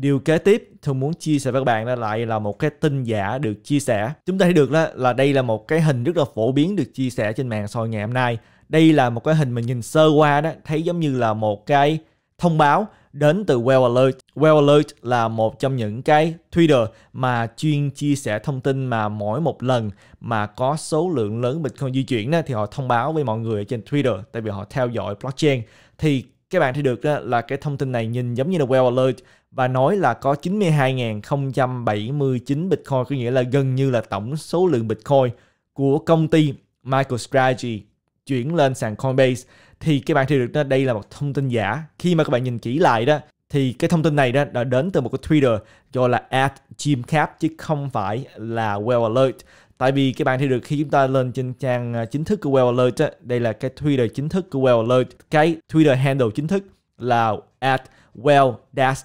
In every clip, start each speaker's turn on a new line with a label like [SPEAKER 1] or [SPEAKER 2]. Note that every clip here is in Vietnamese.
[SPEAKER 1] Điều kế tiếp tôi muốn chia sẻ với các bạn là lại là một cái tin giả được chia sẻ. Chúng ta thấy được là, là đây là một cái hình rất là phổ biến được chia sẻ trên mạng soi ngày hôm nay. Đây là một cái hình mình nhìn sơ qua đó, thấy giống như là một cái thông báo đến từ Well Alert. Well Alert là một trong những cái Twitter mà chuyên chia sẻ thông tin mà mỗi một lần mà có số lượng lớn Bitcoin di chuyển đó, thì họ thông báo với mọi người ở trên Twitter tại vì họ theo dõi blockchain. Thì các bạn thấy được đó là cái thông tin này nhìn giống như là well alert và nói là có 92.079 Bitcoin có nghĩa là gần như là tổng số lượng Bitcoin của công ty MicroStrategy chuyển lên sàn Coinbase thì các bạn thấy được đó, đây là một thông tin giả khi mà các bạn nhìn kỹ lại đó thì cái thông tin này đó đã đến từ một cái Twitter gọi là at Jim Cap chứ không phải là Well Alert tại vì các bạn thấy được khi chúng ta lên trên trang à, chính thức của Well Alert đây là cái Twitter chính thức của Well Alert cái Twitter handle chính thức là at well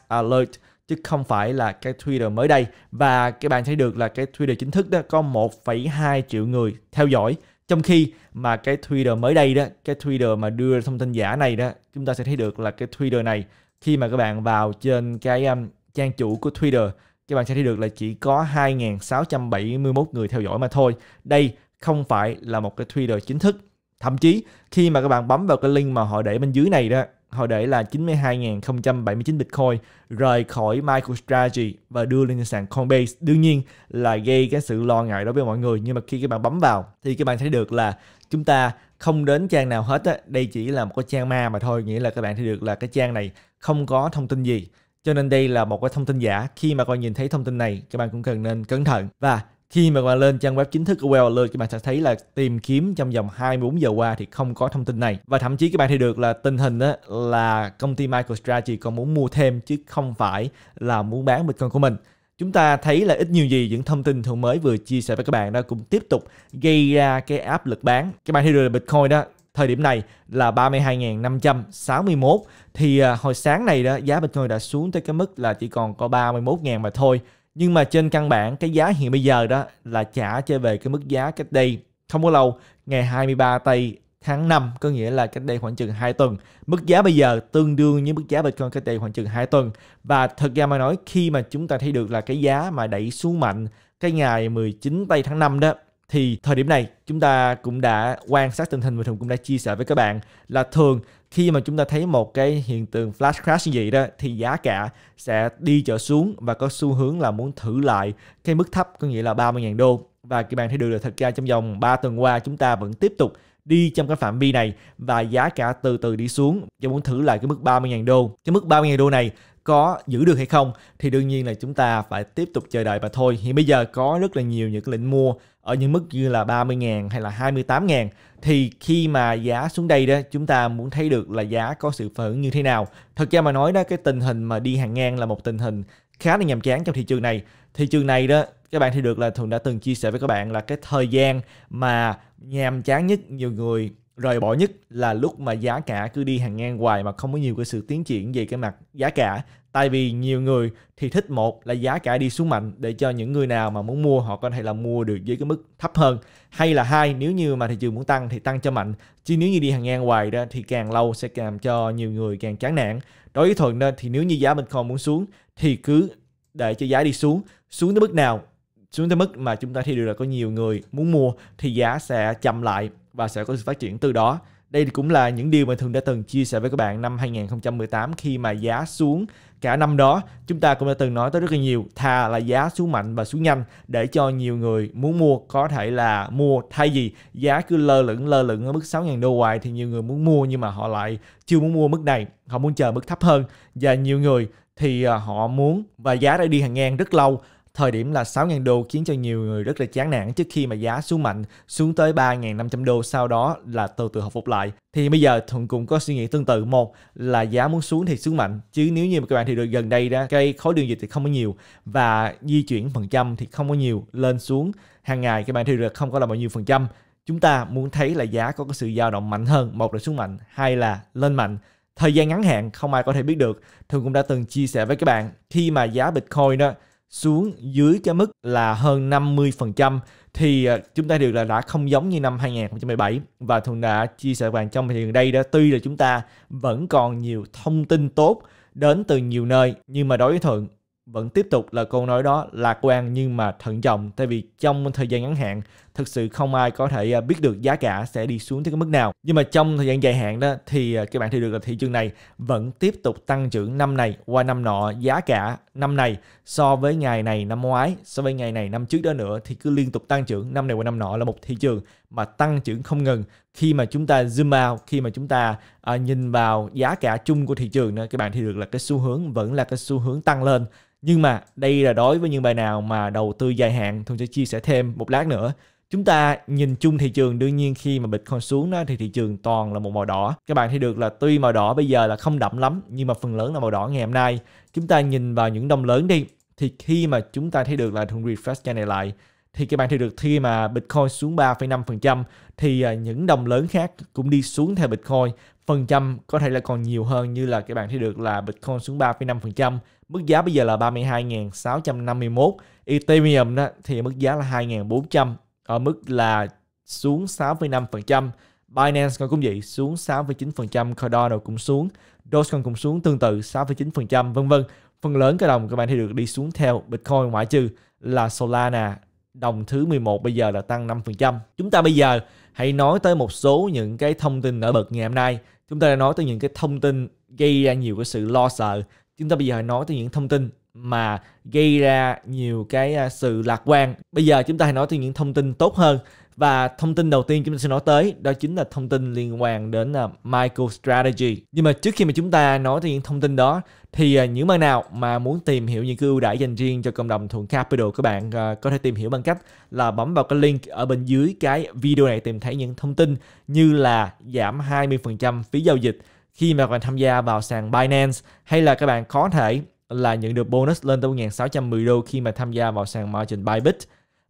[SPEAKER 1] alert chứ không phải là cái Twitter mới đây và các bạn thấy được là cái Twitter chính thức đó có 1,2 triệu người theo dõi trong khi mà cái Twitter mới đây đó cái Twitter mà đưa thông tin giả này đó chúng ta sẽ thấy được là cái Twitter này khi mà các bạn vào trên cái um, trang chủ của Twitter các bạn sẽ thấy được là chỉ có 2.671 người theo dõi mà thôi. Đây không phải là một cái Twitter chính thức. Thậm chí khi mà các bạn bấm vào cái link mà họ để bên dưới này đó, họ để là 92.079 Bitcoin rời khỏi MicroStrategy và đưa lên sàn Coinbase. Đương nhiên là gây cái sự lo ngại đối với mọi người. Nhưng mà khi các bạn bấm vào thì các bạn thấy được là chúng ta không đến trang nào hết. Á. Đây chỉ là một cái trang ma mà thôi. Nghĩa là các bạn thấy được là cái trang này không có thông tin gì. Cho nên đây là một cái thông tin giả. Khi mà các bạn nhìn thấy thông tin này, các bạn cũng cần nên cẩn thận. Và khi mà các bạn lên trang web chính thức của Well Alert các bạn sẽ thấy là tìm kiếm trong vòng 24 giờ qua thì không có thông tin này và thậm chí các bạn thấy được là tình hình đó là công ty MicroStrategy còn muốn mua thêm chứ không phải là muốn bán Bitcoin của mình chúng ta thấy là ít nhiều gì những thông tin thường mới vừa chia sẻ với các bạn đó cũng tiếp tục gây ra cái áp lực bán các bạn thấy được là Bitcoin đó thời điểm này là 32.561 thì à, hồi sáng này đó giá Bitcoin đã xuống tới cái mức là chỉ còn có 31.000 mà thôi. Nhưng mà trên căn bản cái giá hiện bây giờ đó là trả trở về cái mức giá cách đây không có lâu ngày 23 tây tháng 5 có nghĩa là cách đây khoảng chừng 2 tuần. Mức giá bây giờ tương đương với mức giá Bitcoin cách đây khoảng chừng 2 tuần. Và thật ra mà nói khi mà chúng ta thấy được là cái giá mà đẩy xuống mạnh cái ngày 19 tây tháng 5 đó thì thời điểm này chúng ta cũng đã quan sát tình hình và thường cũng đã chia sẻ với các bạn là thường khi mà chúng ta thấy một cái hiện tượng flash crash như vậy đó thì giá cả sẽ đi trở xuống và có xu hướng là muốn thử lại cái mức thấp có nghĩa là 30.000 đô và các bạn thấy được là thật ra trong vòng 3 tuần qua chúng ta vẫn tiếp tục đi trong cái phạm vi này và giá cả từ từ đi xuống và muốn thử lại cái mức 30.000 đô. Cái mức 30.000 đô này có giữ được hay không thì đương nhiên là chúng ta phải tiếp tục chờ đợi và thôi. Hiện bây giờ có rất là nhiều những lệnh mua ở những mức như là 30 ngàn hay là 28 ngàn thì khi mà giá xuống đây đó chúng ta muốn thấy được là giá có sự phản ứng như thế nào. Thật ra mà nói đó cái tình hình mà đi hàng ngang là một tình hình khá là nhàm chán trong thị trường này. Thị trường này đó các bạn thì được là thường đã từng chia sẻ với các bạn là cái thời gian mà nhàm chán nhất nhiều người rời bỏ nhất là lúc mà giá cả cứ đi hàng ngang hoài mà không có nhiều cái sự tiến triển về cái mặt giá cả tại vì nhiều người thì thích một là giá cả đi xuống mạnh để cho những người nào mà muốn mua họ có thể là mua được với cái mức thấp hơn hay là hai nếu như mà thị trường muốn tăng thì tăng cho mạnh chứ nếu như đi hàng ngang hoài đó thì càng lâu sẽ làm cho nhiều người càng chán nản đối với thuận nên thì nếu như giá bitcoin muốn xuống thì cứ để cho giá đi xuống xuống tới mức nào xuống tới mức mà chúng ta thấy được là có nhiều người muốn mua thì giá sẽ chậm lại và sẽ có sự phát triển từ đó. Đây cũng là những điều mà Thường đã từng chia sẻ với các bạn năm 2018 khi mà giá xuống cả năm đó. Chúng ta cũng đã từng nói tới rất là nhiều, thà là giá xuống mạnh và xuống nhanh để cho nhiều người muốn mua có thể là mua thay vì giá cứ lơ lửng lơ lửng ở mức 6.000 đô hoài thì nhiều người muốn mua nhưng mà họ lại chưa muốn mua mức này, họ muốn chờ mức thấp hơn và nhiều người thì à, họ muốn và giá đã đi hàng ngang rất lâu Thời điểm là 6.000 đô khiến cho nhiều người rất là chán nản trước khi mà giá xuống mạnh, xuống tới 3.500 đô sau đó là từ từ hồi phục lại. Thì bây giờ Thuận cũng có suy nghĩ tương tự. Một là giá muốn xuống thì xuống mạnh, chứ nếu như mà các bạn thì được gần đây đó cây khối đường dịch thì không có nhiều và di chuyển phần trăm thì không có nhiều lên xuống hàng ngày các bạn thì được không có là bao nhiêu phần trăm chúng ta muốn thấy là giá có cái sự dao động mạnh hơn một là xuống mạnh hai là lên mạnh thời gian ngắn hạn không ai có thể biết được thường cũng đã từng chia sẻ với các bạn khi mà giá bitcoin đó xuống dưới cái mức là hơn 50% thì à, chúng ta đều là đã không giống như năm 2017 và Thuận đã chia sẻ bạn trong thời gian đây đó tuy là chúng ta vẫn còn nhiều thông tin tốt đến từ nhiều nơi nhưng mà đối với Thuận vẫn tiếp tục là câu nói đó lạc quan nhưng mà thận trọng tại vì trong thời gian ngắn hạn thực sự không ai có thể à, biết được giá cả sẽ đi xuống tới cái mức nào nhưng mà trong thời gian dài hạn đó thì à, các bạn thấy được là thị trường này vẫn tiếp tục tăng trưởng năm này qua năm nọ giá cả năm này so với ngày này năm ngoái so với ngày này năm trước đó nữa thì cứ liên tục tăng trưởng năm này qua năm nọ là một thị trường mà tăng trưởng không ngừng khi mà chúng ta zoom out khi mà chúng ta à, nhìn vào giá cả chung của thị trường đó các bạn thấy được là cái xu hướng vẫn là cái xu hướng tăng lên nhưng mà đây là đối với những bài nào mà đầu tư dài hạn tôi sẽ chia sẻ thêm một lát nữa chúng ta nhìn chung thị trường đương nhiên khi mà Bitcoin xuống đó, thì thị trường toàn là một màu đỏ. Các bạn thấy được là tuy màu đỏ bây giờ là không đậm lắm nhưng mà phần lớn là màu đỏ ngày hôm nay. Chúng ta nhìn vào những đồng lớn đi thì khi mà chúng ta thấy được là thùng refresh cái này lại thì các bạn thấy được khi mà Bitcoin xuống 3,5% thì à, những đồng lớn khác cũng đi xuống theo Bitcoin. Phần trăm có thể là còn nhiều hơn như là các bạn thấy được là Bitcoin xuống 3,5%, mức giá bây giờ là 32.651, Ethereum đó thì mức giá là 2.400 ở mức là xuống 6,5%. Binance còn cũng vậy, xuống 6,9%, Cardano cũng xuống, Dogecoin cũng xuống tương tự 6,9%, vân vân. Phần lớn các đồng các bạn thấy được đi xuống theo Bitcoin ngoại trừ là Solana đồng thứ 11 bây giờ là tăng 5%. Chúng ta bây giờ hãy nói tới một số những cái thông tin nổi bật ngày hôm nay. Chúng ta đã nói tới những cái thông tin gây ra nhiều cái sự lo sợ. Chúng ta bây giờ hãy nói tới những thông tin mà gây ra nhiều cái à, sự lạc quan. Bây giờ chúng ta hãy nói tới những thông tin tốt hơn và thông tin đầu tiên chúng ta sẽ nói tới đó chính là thông tin liên quan đến à, Michael Strategy. Nhưng mà trước khi mà chúng ta nói tới những thông tin đó thì à, những bạn nào mà muốn tìm hiểu những cái ưu đãi dành riêng cho cộng đồng thuận capital các bạn có thể tìm hiểu bằng cách là bấm vào cái link ở bên dưới cái video này tìm thấy những thông tin như là giảm 20% phí giao dịch khi mà các bạn tham gia vào sàn Binance hay là các bạn có thể là nhận được bonus lên tới 1.610 đô khi mà tham gia vào sàn margin Bybit,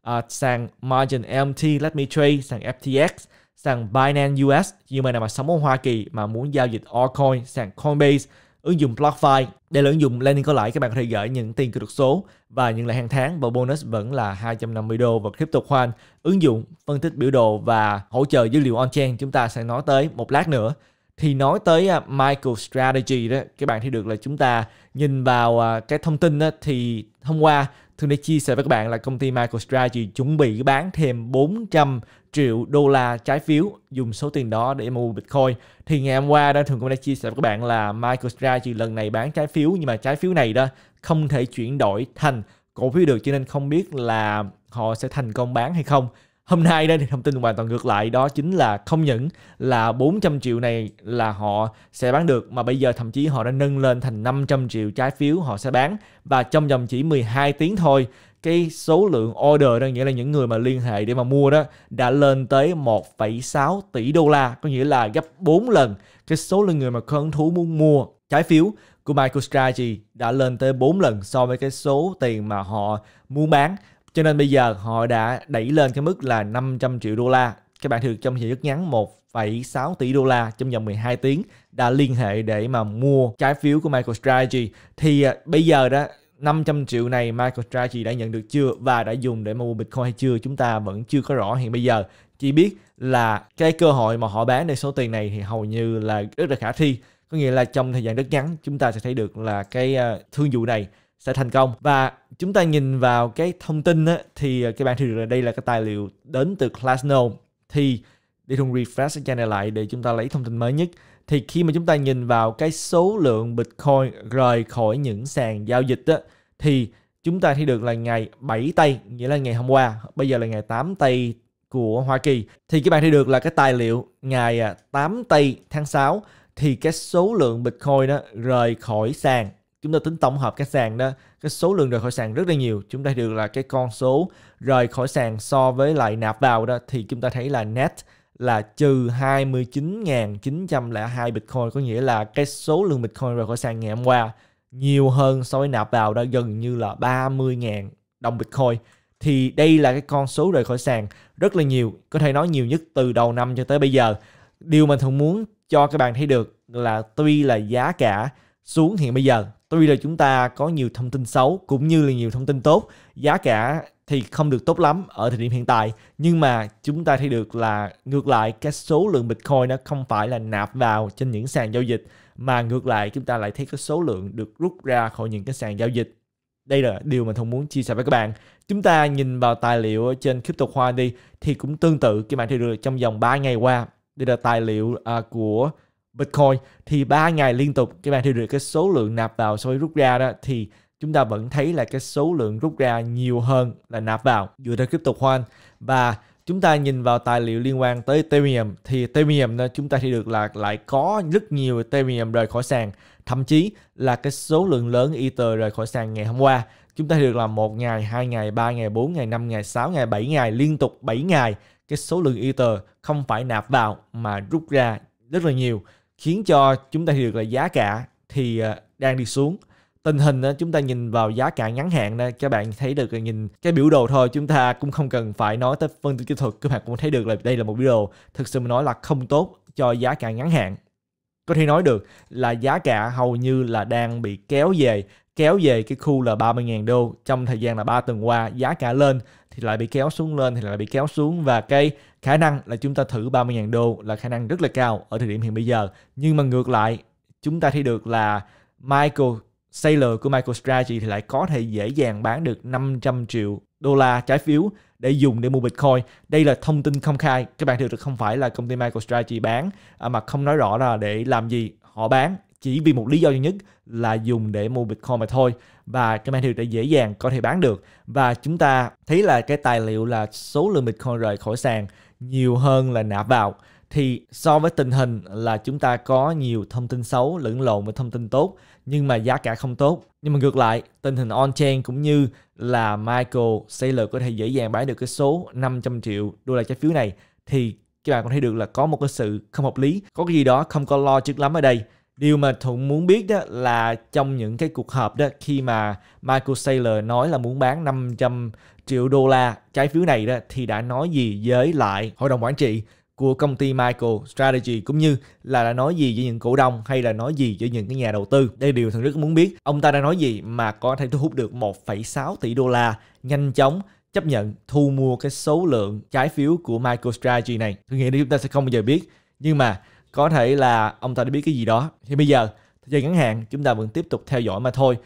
[SPEAKER 1] à, sàn margin MT, Let Me Trade, sàn FTX, sàn Binance US như mà nào mà sống ở Hoa Kỳ mà muốn giao dịch altcoin, sàn Coinbase, ứng dụng BlockFi. để là ứng dụng lending có lãi các bạn có thể gửi những tiền kỹ thuật số và những lại hàng tháng và bonus vẫn là 250 đô và crypto CryptoCoin, ứng dụng phân tích biểu đồ và hỗ trợ dữ liệu on-chain chúng ta sẽ nói tới một lát nữa thì nói tới à, Michael Strategy đó các bạn thấy được là chúng ta nhìn vào à, cái thông tin đó, thì hôm qua Thương đã chia sẻ với các bạn là công ty Michael Strategy chuẩn bị bán thêm 400 triệu đô la trái phiếu dùng số tiền đó để mua Bitcoin. Thì ngày hôm qua đó Thường cũng đã chia sẻ với các bạn là Michael Strategy lần này bán trái phiếu nhưng mà trái phiếu này đó không thể chuyển đổi thành cổ phiếu được cho nên không biết là họ sẽ thành công bán hay không hôm nay đây thì thông tin hoàn toàn ngược lại đó chính là không những là 400 triệu này là họ sẽ bán được mà bây giờ thậm chí họ đã nâng lên thành 500 triệu trái phiếu họ sẽ bán và trong vòng chỉ 12 tiếng thôi cái số lượng order đó nghĩa là những người mà liên hệ để mà mua đó đã lên tới 1,6 tỷ đô la có nghĩa là gấp 4 lần cái số lượng người mà hứng thú muốn mua trái phiếu của MicroStrategy đã lên tới 4 lần so với cái số tiền mà họ muốn bán cho nên bây giờ họ đã đẩy lên cái mức là 500 triệu đô la. Các bạn thường trong thời gian rất ngắn 1,6 tỷ đô la trong vòng 12 tiếng đã liên hệ để mà mua trái phiếu của MicroStrategy. Thì à, bây giờ đó 500 triệu này MicroStrategy đã nhận được chưa và đã dùng để mà mua Bitcoin hay chưa chúng ta vẫn chưa có rõ hiện bây giờ. Chỉ biết là cái cơ hội mà họ bán được số tiền này thì hầu như là rất là khả thi. Có nghĩa là trong thời gian rất ngắn chúng ta sẽ thấy được là cái à, thương vụ này sẽ thành công và chúng ta nhìn vào cái thông tin á, thì ờ, các bạn thấy được là đây là cái tài liệu đến từ Glassnode thì để thùng refresh cái channel lại để chúng ta lấy thông tin mới nhất thì khi mà chúng ta nhìn vào cái số lượng Bitcoin rời khỏi những sàn giao dịch á, thì chúng ta thấy được là ngày 7 tây nghĩa là ngày hôm qua bây giờ là ngày 8 tây của Hoa Kỳ thì các bạn thấy được là cái tài liệu ngày 8 à, tây tháng 6 thì cái số lượng Bitcoin đó rời khỏi sàn chúng ta tính tổng hợp các sàn đó cái số lượng rời khỏi sàn rất là nhiều chúng ta được là cái con số rời khỏi sàn so với lại nạp vào đó thì chúng ta thấy là net là trừ 29.902 Bitcoin có nghĩa là cái số lượng Bitcoin rời khỏi sàn ngày hôm qua nhiều hơn so với nạp vào đã gần như là 30.000 đồng Bitcoin thì đây là cái con số rời khỏi sàn rất là nhiều có thể nói nhiều nhất từ đầu năm cho tới bây giờ điều mình thường muốn cho các bạn thấy được là tuy là giá cả xuống hiện bây giờ Story là chúng ta có nhiều thông tin xấu cũng như là nhiều thông tin tốt. Giá cả thì không được tốt lắm ở thời điểm hiện tại nhưng mà chúng ta thấy được là ngược lại cái số lượng Bitcoin nó không phải là nạp vào trên những sàn giao dịch mà ngược lại chúng ta lại thấy cái số lượng được rút ra khỏi những cái sàn giao dịch đây là điều mình thông muốn chia sẻ với các bạn. Chúng ta nhìn vào tài liệu ở trên Crypto Hoa đi thì cũng tương tự cái mảng thấy được trong vòng 3 ngày qua. Đây là tài liệu à, của Bitcoin thì 3 ngày liên tục các bạn theo được cái số lượng nạp vào so với rút ra đó thì chúng ta vẫn thấy là cái số lượng rút ra nhiều hơn là nạp vào dựa trên crypto khoan và chúng ta nhìn vào tài liệu liên quan tới Ethereum thì Ethereum đó, chúng ta thì được là lại có rất nhiều Ethereum rời khỏi sàn thậm chí là cái số lượng lớn Ether rời khỏi sàn ngày hôm qua chúng ta thấy được là một ngày, hai ngày, ba ngày, bốn ngày, năm ngày, sáu ngày, bảy ngày liên tục 7 ngày cái số lượng Ether không phải nạp vào mà rút ra rất là nhiều khiến cho chúng ta được là giá cả thì ờ, đang đi xuống tình hình đó, ờ, chúng ta nhìn vào giá cả ngắn hạn đó, các bạn thấy được nhìn cái biểu đồ thôi chúng ta cũng không cần phải nói tới phân tích kỹ thuật các bạn cũng thấy được là đây là một biểu đồ thực sự mà nói là không tốt cho giá cả ngắn hạn có thể nói được là giá cả hầu như là đang bị kéo về kéo về cái khu là 30.000 đô trong thời gian là 3 tuần qua giá cả lên thì lại bị kéo xuống lên thì lại bị kéo xuống và cái khả năng là chúng ta thử 30.000 đô là khả năng rất là cao ở thời điểm hiện bây giờ nhưng mà ngược lại chúng ta thấy được là Michael Saylor của Michael Strategy thì lại có thể dễ dàng bán được 500 triệu đô la trái phiếu để dùng để mua Bitcoin. Đây là thông tin không khai. Các bạn thực được không phải là công ty Michael Strategy bán à, mà không nói rõ là để làm gì họ bán chỉ vì một lý do duy nhất là dùng để mua Bitcoin mà thôi và cái màn hiệu đã dễ dàng có thể bán được và chúng ta thấy là cái tài liệu là số lượng Bitcoin rời khỏi sàn nhiều hơn là nạp vào thì so với tình hình là chúng ta có nhiều thông tin xấu lẫn lộn với thông tin tốt nhưng mà giá cả không tốt nhưng mà ngược lại tình hình on-chain cũng như là Michael Saylor có thể dễ dàng bán được cái số 500 triệu đô la trái phiếu này thì các bạn có thấy được là có một cái sự không hợp lý có cái gì đó không có lo trước lắm ở đây điều mà thuận muốn biết đó là trong những cái cuộc họp đó khi mà Michael Saylor nói là muốn bán 500 triệu đô la trái phiếu này đó thì đã nói gì với lại hội đồng quản trị của công ty Michael Strategy cũng như là đã nói gì với những cổ đông hay là nói gì với những cái nhà đầu tư. Đây là điều thằng rất muốn biết. Ông ta đã nói gì mà có thể thu hút được 1,6 tỷ đô la nhanh chóng chấp nhận thu mua cái số lượng trái phiếu của Michael Strategy này. Tôi nghĩ chúng ta sẽ không bao giờ biết. Nhưng mà có thể là ông ta đã biết cái gì đó thì bây giờ thời gian ngắn hạn chúng ta vẫn tiếp tục theo dõi mà thôi